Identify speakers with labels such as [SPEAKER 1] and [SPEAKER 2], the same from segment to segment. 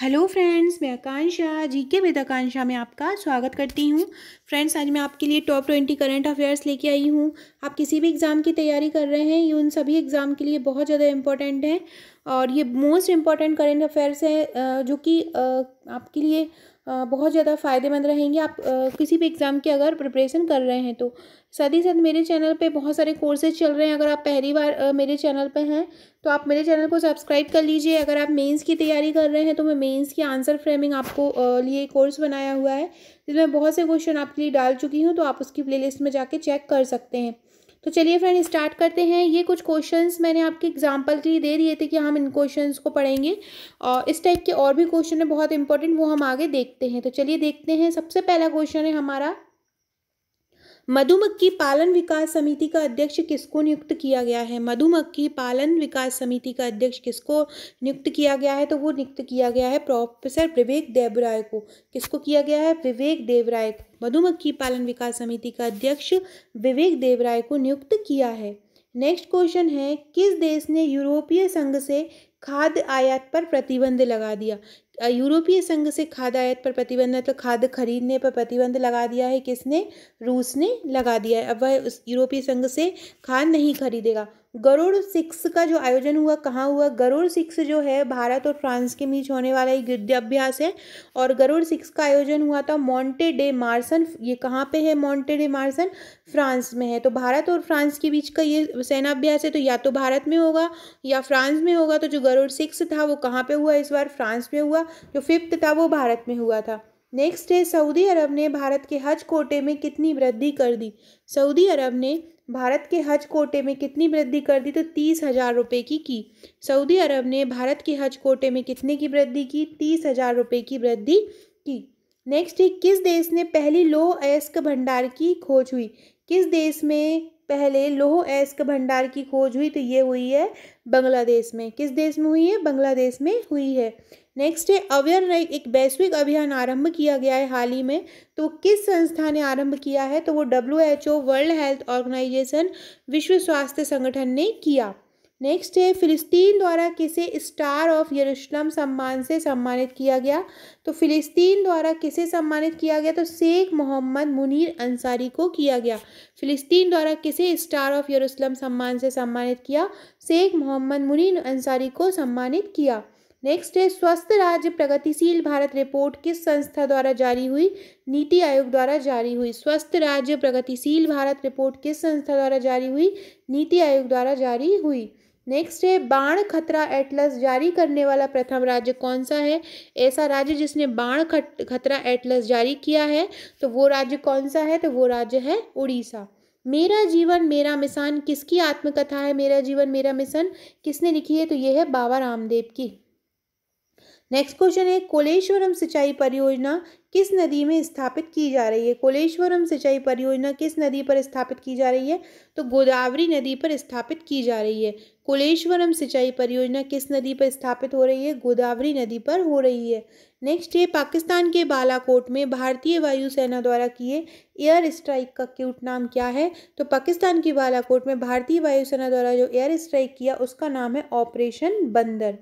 [SPEAKER 1] hello friends मैं आकांक्षा जी के वेद आकांक्षा में आपका स्वागत करती हूँ फ्रेंड्स आज मैं आपके लिए टॉप ट्वेंटी करंट अफेयर्स लेके आई हूँ आप किसी भी एग्ज़ाम की तैयारी कर रहे हैं ये उन सभी एग्ज़ाम के लिए बहुत ज़्यादा इंपॉर्टेंट है और ये मोस्ट इम्पॉर्टेंट करेंट अफेयर्स हैं जो कि आपके लिए बहुत ज़्यादा फ़ायदेमंद रहेंगे आप किसी भी एग्ज़ाम की अगर प्रिपरेशन कर रहे हैं तो साथ ही साथ मेरे चैनल पे बहुत सारे कोर्सेज चल रहे हैं अगर आप पहली बार मेरे चैनल पे हैं तो आप मेरे चैनल को सब्सक्राइब कर लीजिए अगर आप मेंस की तैयारी कर रहे हैं तो मैं मेंस की आंसर फ्रेमिंग आपको लिए कोर्स बनाया हुआ है जिसमें बहुत से क्वेश्चन आपके लिए डाल चुकी हूँ तो आप उसकी प्लेलिस्ट में जाके चेक कर सकते हैं तो चलिए फ्रेंड स्टार्ट करते हैं ये कुछ क्वेश्चंस मैंने आपके एग्जांपल के लिए दे दिए थे कि हम इन क्वेश्चंस को पढ़ेंगे और इस टाइप के और भी क्वेश्चन है बहुत इंपॉर्टेंट वो हम आगे देखते हैं तो चलिए देखते हैं सबसे पहला क्वेश्चन है हमारा मधुमक्खी पालन विकास समिति का अध्यक्ष किसको नियुक्त किया गया है मधुमक्खी पालन विकास समिति का अध्यक्ष किसको नियुक्त किया गया है तो वो नियुक्त किया गया है प्रोफेसर विवेक देवराय को किसको किया गया है विवेक देवराय को मधुमक्खी पालन विकास समिति का अध्यक्ष विवेक देवराय को नियुक्त किया है नेक्स्ट क्वेश्चन है किस देश ने यूरोपीय संघ से खाद्य आयात पर प्रतिबंध लगा दिया यूरोपीय संघ से खाद्य आयात पर प्रतिबंध मतलब तो खाद्य खरीदने पर प्रतिबंध लगा दिया है किसने रूस ने लगा दिया है अब वह उस यूरोपीय संघ से खाद नहीं खरीदेगा गरुड़ सिक्स का जो आयोजन हुआ कहाँ हुआ गरुड़ सिक्स जो है भारत और फ्रांस के बीच होने वाला एक युद्धाभ्यास है और गरुड़ सिक्स का आयोजन हुआ था मॉन्टे डे मार्सन ये कहाँ पे है मॉन्टे डे मार्सन फ्रांस में है तो भारत और फ्रांस के बीच का ये सेनाभ्यास है तो या तो भारत में होगा या फ्रांस में होगा तो जो करोड़ सिक्स था वो कहाँ पे हुआ इस बार फ्रांस में हुआ जो फिफ्थ था वो भारत में हुआ था नेक्स्ट है सऊदी अरब ने भारत के हज कोटे में कितनी वृद्धि कर दी सऊदी अरब ने भारत के हज कोटे में कितनी वृद्धि कर दी तो तीस हज़ार रुपये की की सऊदी अरब ने भारत के हज कोटे में कितने की वृद्धि की तीस हज़ार रुपये की वृद्धि की नेक्स्ट है किस देश ने पहली लो अयस्क भंडार की खोज हुई किस देश में पहले लोहो एस्क भंडार की खोज हुई तो ये हुई है बांग्लादेश में किस देश में हुई है बांग्लादेश में हुई है नेक्स्ट है नाइट एक वैश्विक अभियान आरंभ किया गया है हाल ही में तो किस संस्था ने आरंभ किया है तो वो W H O world health organization विश्व स्वास्थ्य संगठन ने किया नेक्स्ट है फ़िलिस्तीन द्वारा किसे स्टार ऑफ यरूशलम सम्मान से सम्मानित किया गया तो फ़िलिस्तीन द्वारा किसे सम्मानित किया गया तो शेख मोहम्मद मुनीर अंसारी को किया गया फ़िलिस्तीन द्वारा किसे स्टार ऑफ यरूशलम सम्मान से सम्मानित किया शेख मोहम्मद मुनीर अंसारी को सम्मानित किया नेक्स्ट है स्वस्थ राज्य प्रगतिशील भारत रिपोर्ट किस संस्था द्वारा जारी हुई नीति आयोग द्वारा जारी हुई स्वस्थ राज्य प्रगतिशील भारत रिपोर्ट किस संस्था द्वारा जारी हुई नीति आयोग द्वारा जारी हुई नेक्स्ट है बाण खतरा एटलस जारी करने वाला प्रथम राज्य कौन सा है ऐसा राज्य जिसने बाण खत खतरा एटलस जारी किया है तो वो राज्य कौन सा है तो वो राज्य है उड़ीसा मेरा जीवन मेरा मिशन किसकी आत्मकथा है मेरा जीवन मेरा मिशन किसने लिखी है तो ये है बाबा रामदेव की नेक्स्ट क्वेश्चन है कोलेश्वरम सिंचाई परियोजना किस नदी में स्थापित की जा रही है कोलेश्वरम सिंचाई परियोजना किस नदी पर स्थापित की जा रही है तो गोदावरी नदी पर स्थापित की जा रही है कोलेश्वरम सिंचाई परियोजना किस नदी पर स्थापित हो रही है गोदावरी नदी पर हो रही है नेक्स्ट है पाकिस्तान के बालाकोट में भारतीय वायुसेना द्वारा किए एयर स्ट्राइक का क्यूट नाम क्या है तो पाकिस्तान के बालाकोट में भारतीय वायुसेना द्वारा जो एयर स्ट्राइक किया उसका नाम है ऑपरेशन बंदर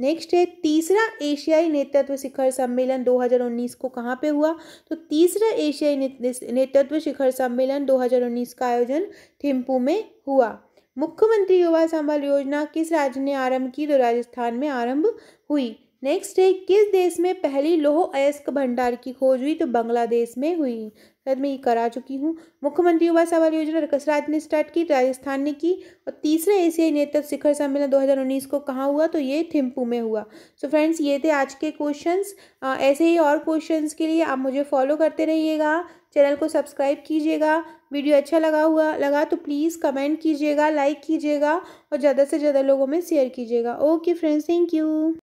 [SPEAKER 1] नेक्स्ट है तीसरा एशियाई नेतृत्व शिखर सम्मेलन 2019 को कहाँ पे हुआ तो तीसरा एशियाई नेतृत्व शिखर सम्मेलन 2019 का आयोजन थिम्पू में हुआ मुख्यमंत्री युवा संबल योजना किस राज्य ने आरंभ की तो राजस्थान में आरंभ हुई नेक्स्ट है किस देश में पहली लोह अयस्क भंडार की खोज हुई तो बांग्लादेश में हुई शायद मैं ये करा चुकी हूँ मुख्यमंत्री युवा सवाल योजना रकसराज ने स्टार्ट की तो राजस्थान ने की और तीसरा एशियाई नेतृत्व शिखर सम्मेलन 2019 को कहाँ हुआ तो ये थिम्पू में हुआ सो so फ्रेंड्स ये थे आज के क्वेश्चंस ऐसे ही और क्वेश्चंस के लिए आप मुझे फॉलो करते रहिएगा चैनल को सब्सक्राइब कीजिएगा वीडियो अच्छा लगा हुआ लगा तो प्लीज़ कमेंट कीजिएगा लाइक कीजिएगा और ज़्यादा से ज़्यादा लोगों में शेयर कीजिएगा ओके फ्रेंड्स थैंक यू